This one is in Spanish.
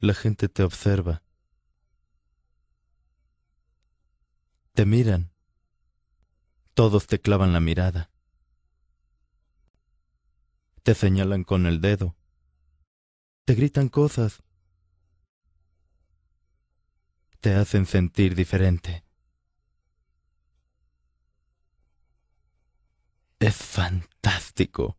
La gente te observa. Te miran. Todos te clavan la mirada. Te señalan con el dedo. Te gritan cosas. Te hacen sentir diferente. Es fantástico.